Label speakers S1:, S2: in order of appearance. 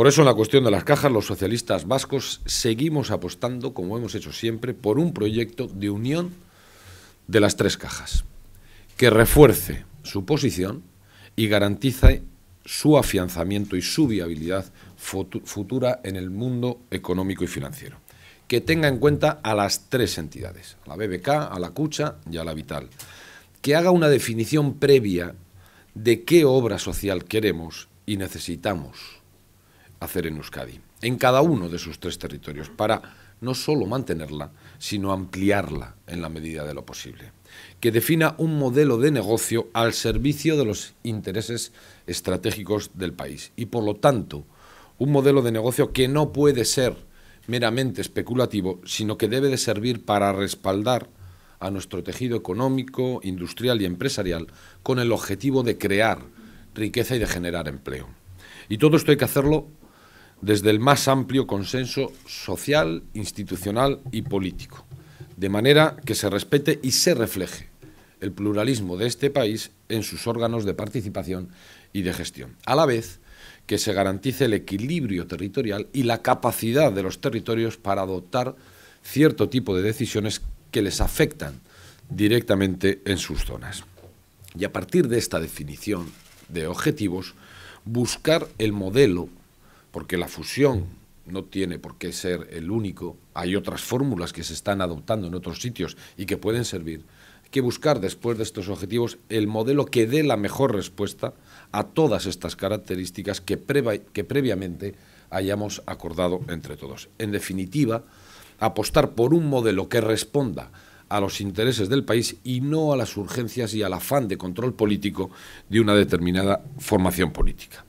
S1: Por eso en la cuestión de las cajas los socialistas vascos seguimos apostando, como hemos hecho siempre, por un proyecto de unión de las tres cajas, que refuerce su posición y garantice su afianzamiento y su viabilidad futura en el mundo económico y financiero, que tenga en cuenta a las tres entidades, a la BBK, a la Cucha y a la Vital, que haga una definición previa de qué obra social queremos y necesitamos hacer en Euskadi, en cada uno de sus tres territorios, para no solo mantenerla, sino ampliarla en la medida de lo posible, que defina un modelo de negocio al servicio de los intereses estratégicos del país y, por lo tanto, un modelo de negocio que no puede ser meramente especulativo, sino que debe de servir para respaldar a nuestro tejido económico, industrial y empresarial con el objetivo de crear riqueza y de generar empleo. Y todo esto hay que hacerlo desde el más amplio consenso social, institucional y político, de manera que se respete y se refleje el pluralismo de este país en sus órganos de participación y de gestión, a la vez que se garantice el equilibrio territorial y la capacidad de los territorios para adoptar cierto tipo de decisiones que les afectan directamente en sus zonas. Y a partir de esta definición de objetivos, buscar el modelo porque la fusión no tiene por qué ser el único, hay otras fórmulas que se están adoptando en otros sitios y que pueden servir, hay que buscar después de estos objetivos el modelo que dé la mejor respuesta a todas estas características que, que previamente hayamos acordado entre todos. En definitiva, apostar por un modelo que responda a los intereses del país y no a las urgencias y al afán de control político de una determinada formación política.